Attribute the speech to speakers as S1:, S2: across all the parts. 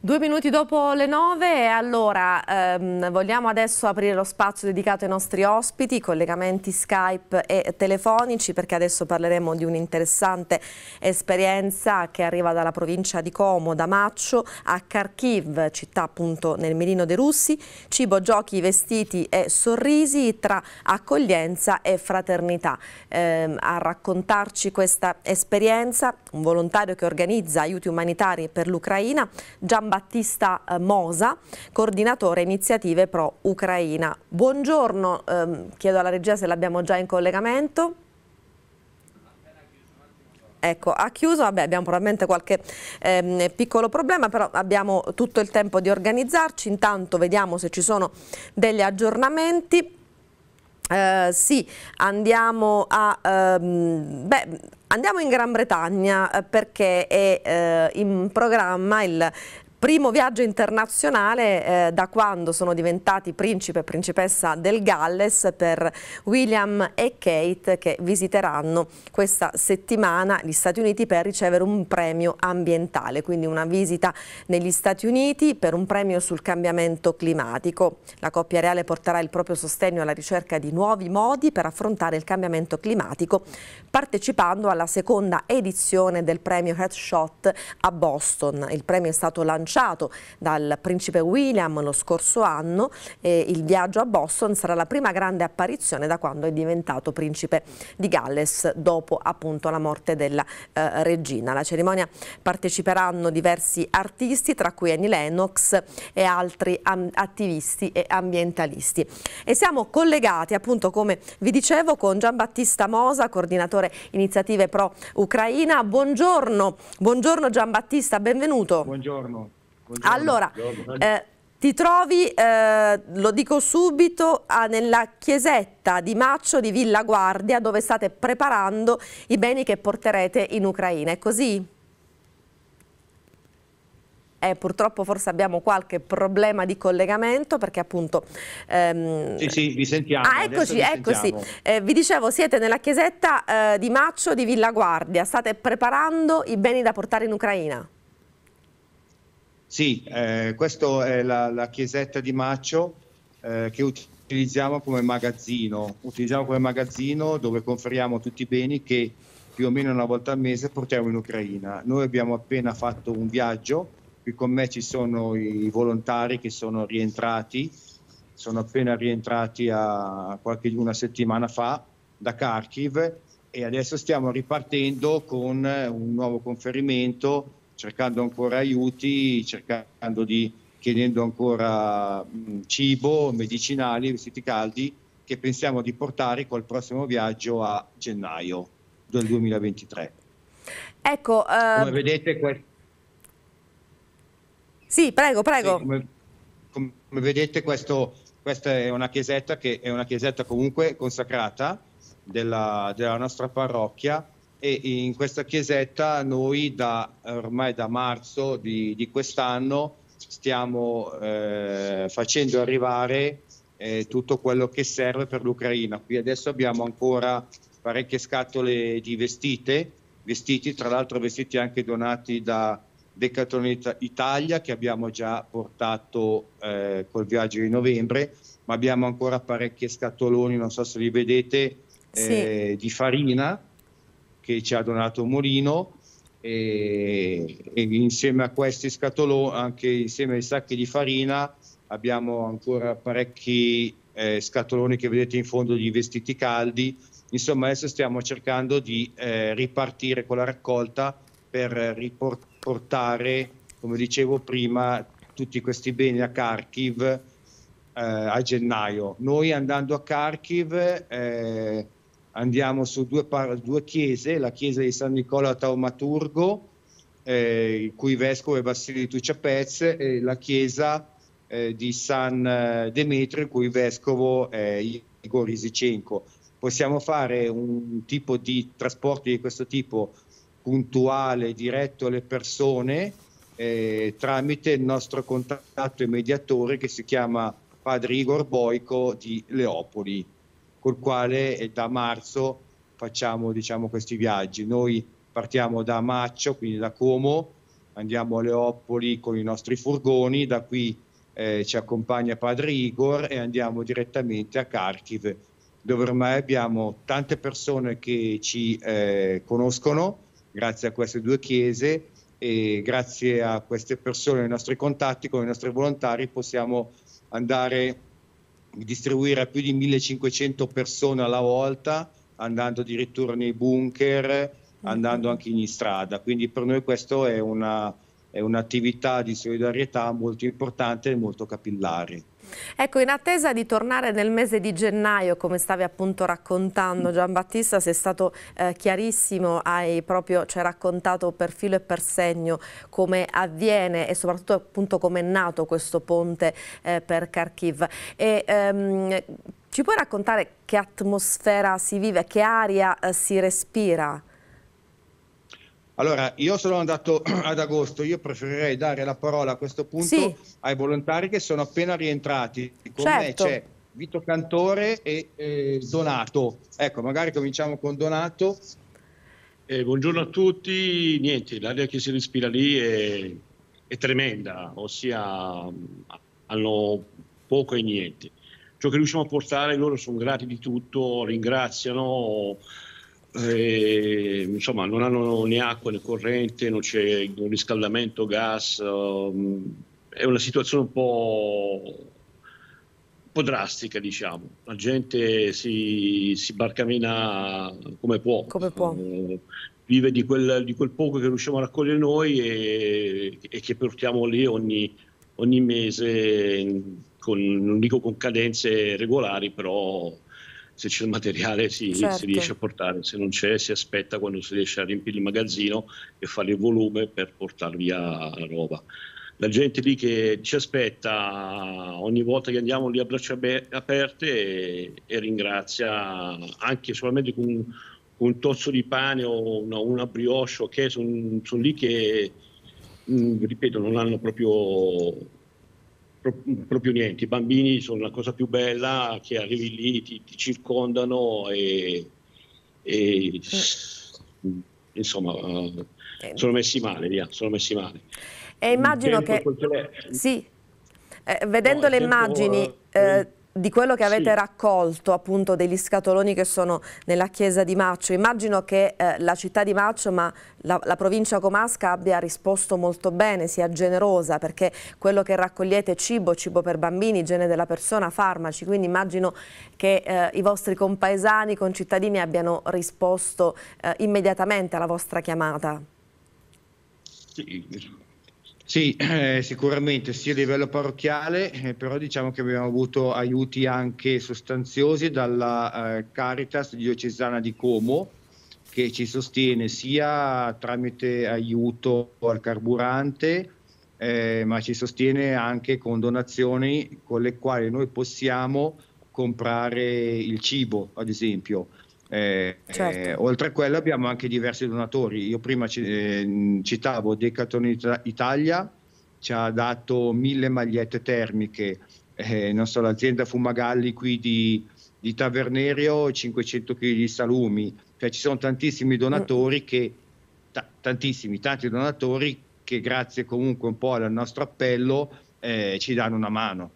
S1: Due minuti dopo le nove e allora ehm, vogliamo adesso aprire lo spazio dedicato ai nostri ospiti, collegamenti Skype e telefonici perché adesso parleremo di un'interessante esperienza che arriva dalla provincia di Como, da Maccio a Kharkiv, città appunto nel mirino dei russi, cibo, giochi, vestiti e sorrisi tra accoglienza e fraternità. Ehm, a raccontarci questa esperienza un volontario che organizza aiuti umanitari per l'Ucraina, Gian Giambattista eh, Mosa, coordinatore iniziative pro Ucraina. Buongiorno, ehm, chiedo alla regia se l'abbiamo già in collegamento. Ecco, ha chiuso, vabbè, abbiamo probabilmente qualche ehm, piccolo problema, però abbiamo tutto il tempo di organizzarci, intanto vediamo se ci sono degli aggiornamenti. Eh, sì, andiamo a... Ehm, beh, Andiamo in Gran Bretagna eh, perché è eh, in programma il Primo viaggio internazionale eh, da quando sono diventati principe e principessa del Galles per William e Kate che visiteranno questa settimana gli Stati Uniti per ricevere un premio ambientale, quindi una visita negli Stati Uniti per un premio sul cambiamento climatico. La coppia reale porterà il proprio sostegno alla ricerca di nuovi modi per affrontare il cambiamento climatico partecipando alla seconda edizione del premio Headshot a Boston. Il premio è stato lanciato lanciato dal principe William lo scorso anno, e il viaggio a Boston sarà la prima grande apparizione da quando è diventato principe di Galles dopo appunto la morte della eh, regina. Alla cerimonia parteciperanno diversi artisti tra cui Annie Lennox e altri attivisti e ambientalisti. E siamo collegati appunto come vi dicevo con Giambattista Mosa, coordinatore iniziative pro Ucraina. Buongiorno, buongiorno Giambattista, benvenuto. Buongiorno. Buongiorno. Allora, Eh, ti trovi, eh, lo dico subito, a, nella chiesetta di Maccio di Villa Guardia dove state preparando i beni che porterete in Ucraina, è così? Eh, purtroppo forse abbiamo qualche problema di collegamento perché appunto... Ehm... Sì,
S2: sì, vi sentiamo. Ah, eccoci, eccoci.
S1: Eh, vi dicevo, siete nella chiesetta eh, di Maccio di Villa Guardia, state preparando i beni da portare in Ucraina.
S2: Sì, eh, questa è la, la, chiesetta di Maccio eh, che utilizziamo come magazzino. Utilizziamo come magazzino dove conferiamo tutti i beni che più o meno una volta al mese portiamo in Ucraina. Noi abbiamo appena fatto un viaggio, qui con me ci sono i volontari che sono rientrati, sono appena rientrati a qualche, una settimana fa da Kharkiv e adesso stiamo ripartendo con un nuovo conferimento cercando ancora aiuti, cercando di, chiedendo ancora mh, cibo, medicinali, vestiti caldi che pensiamo di portare col prossimo viaggio a gennaio del 2023.
S1: Ecco, uh... come
S2: vedete questo sì, prego, prego. Sì, come, come, vedete, questo, questa è una chiesetta che è una chiesetta comunque consacrata della, della nostra parrocchia e in questa chiesetta noi da, ormai da marzo di, di quest'anno stiamo eh, facendo arrivare eh, tutto quello che serve per l'Ucraina. Qui adesso abbiamo ancora parecchie scatole di vestite, vestiti tra l'altro vestiti anche donati da Decathlon Italia che abbiamo già portato eh, col viaggio di novembre, ma abbiamo ancora parecchie scatoloni, non so se li vedete, sì. Eh, di farina che ci ha donato Morino e, e insieme a questi scatoloni, anche insieme ai sacchi di farina, abbiamo ancora parecchi eh, scatoloni che vedete in fondo di vestiti caldi. Insomma, adesso stiamo cercando di eh, ripartire con la raccolta per riportare, come dicevo prima, tutti questi beni a Kharkiv eh, a gennaio. Noi andando a Kharkiv eh, andiamo su due, par- due chiese, la chiesa di San Nicola Taumaturgo, eh, il cui vescovo è Vassilio di Tuciapez, e la chiesa eh, di San eh, Demetrio, il cui vescovo è Igor Isicenco. Possiamo fare un tipo di trasporto di questo tipo puntuale, diretto alle persone, eh, tramite il nostro contatto e mediatore che si chiama Padre Igor Boico di Leopoli col quale eh, da marzo facciamo diciamo, questi viaggi. Noi partiamo da Maccio, quindi da Como, andiamo a Leopoli con i nostri furgoni, da qui eh, ci accompagna padre Igor e andiamo direttamente a Kharkiv, dove ormai abbiamo tante persone che ci eh, conoscono grazie a queste due chiese e grazie a queste persone, ai nostri contatti con i nostri volontari possiamo andare distribuire a più di 1500 persone alla volta, andando addirittura nei bunker, andando mm. anche in strada. Quindi per noi questo è una, è un'attività di solidarietà molto importante e molto capillare.
S1: Ecco, in attesa di tornare nel mese di gennaio, come stavi appunto raccontando Giambattista, sei stato eh, chiarissimo, hai proprio ci raccontato per filo e per segno come avviene e soprattutto appunto come è nato questo ponte eh, per Kharkiv. E, ehm, ci puoi raccontare che atmosfera si vive, che aria eh, si respira?
S2: Allora, io sono andato ad agosto, io preferirei dare la parola a questo punto sì. ai volontari che sono appena rientrati. Con certo. me c'è Vito Cantore e eh, Donato. Ecco, magari cominciamo con Donato.
S3: Eh, buongiorno a tutti. Niente, l'aria che si respira lì è, è tremenda, ossia mm, hanno poco e niente. Ciò che riusciamo a portare, loro sono grati di tutto, ringraziano e, eh, insomma, non hanno né acqua né corrente, non c'è riscaldamento, gas. Um, è una situazione un po', un po', drastica, diciamo. La gente si, si barcamena come può. Come può. Eh, vive di quel, di quel, poco che riusciamo a raccogliere noi e, e che portiamo lì ogni, ogni mese, con, non dico con cadenze regolari, però se c'è il materiale si, certo. si, riesce a portare, se non c'è si aspetta quando si riesce a riempire il magazzino e fare il volume per portare via la roba. La gente lì che ci aspetta ogni volta che andiamo lì a braccia aperte e, e, ringrazia anche solamente con, con, un tozzo di pane o una, una brioche, ok, sono son lì che mm, ripeto, non hanno proprio proprio niente, i bambini sono la cosa più bella che arrivi lì, ti, ti circondano e, e mm. insomma mm. sono messi male, via, sono messi male.
S1: E immagino che... Sì, eh, vedendo no, le tempo, immagini... Uh, eh, eh di quello che avete sì. raccolto appunto degli scatoloni che sono nella chiesa di Maccio, immagino che eh, la città di Maccio ma la, la, provincia comasca abbia risposto molto bene, sia generosa perché quello che raccogliete è cibo, cibo per bambini, igiene della persona, farmaci, quindi immagino che eh, i vostri compaesani, concittadini abbiano risposto eh, immediatamente alla vostra chiamata.
S2: Sì, sì, eh, sicuramente sia a livello parrocchiale, eh, però diciamo che abbiamo avuto aiuti anche sostanziosi dalla eh, Caritas diocesana di Como che ci sostiene sia tramite aiuto al carburante, eh, ma ci sostiene anche con donazioni con le quali noi possiamo comprare il cibo, ad esempio. Eh, eh, certo. eh, oltre a quello abbiamo anche diversi donatori. Io prima eh, citavo Decathlon It- Italia, ci ha dato mille magliette termiche, eh, non so, l'azienda Fumagalli qui di, di Tavernerio, 500 kg di salumi, cioè ci sono tantissimi mm. donatori che, t- tantissimi, tanti donatori che grazie comunque un po' al nostro appello eh, ci danno una mano.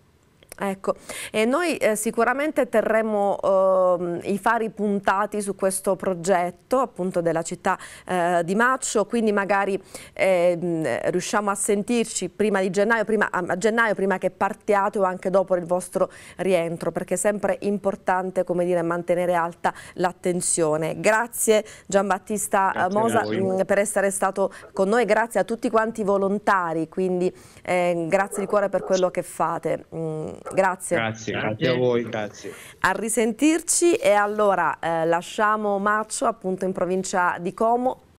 S1: Ecco, e noi eh, sicuramente terremo eh, i fari puntati su questo progetto appunto della città eh, di Maccio, quindi magari ehm, riusciamo a sentirci prima di gennaio, prima, a gennaio, prima che partiate o anche dopo il vostro rientro, perché è sempre importante come dire, mantenere alta l'attenzione. Grazie Giambattista eh, Mosa mh, mm, per essere stato con noi, grazie a tutti quanti i volontari, quindi eh, grazie di cuore per quello che fate. Mh, mm, Grazie. Grazie, grazie a voi, grazie. A risentirci e allora eh, lasciamo Maccio appunto in provincia di Como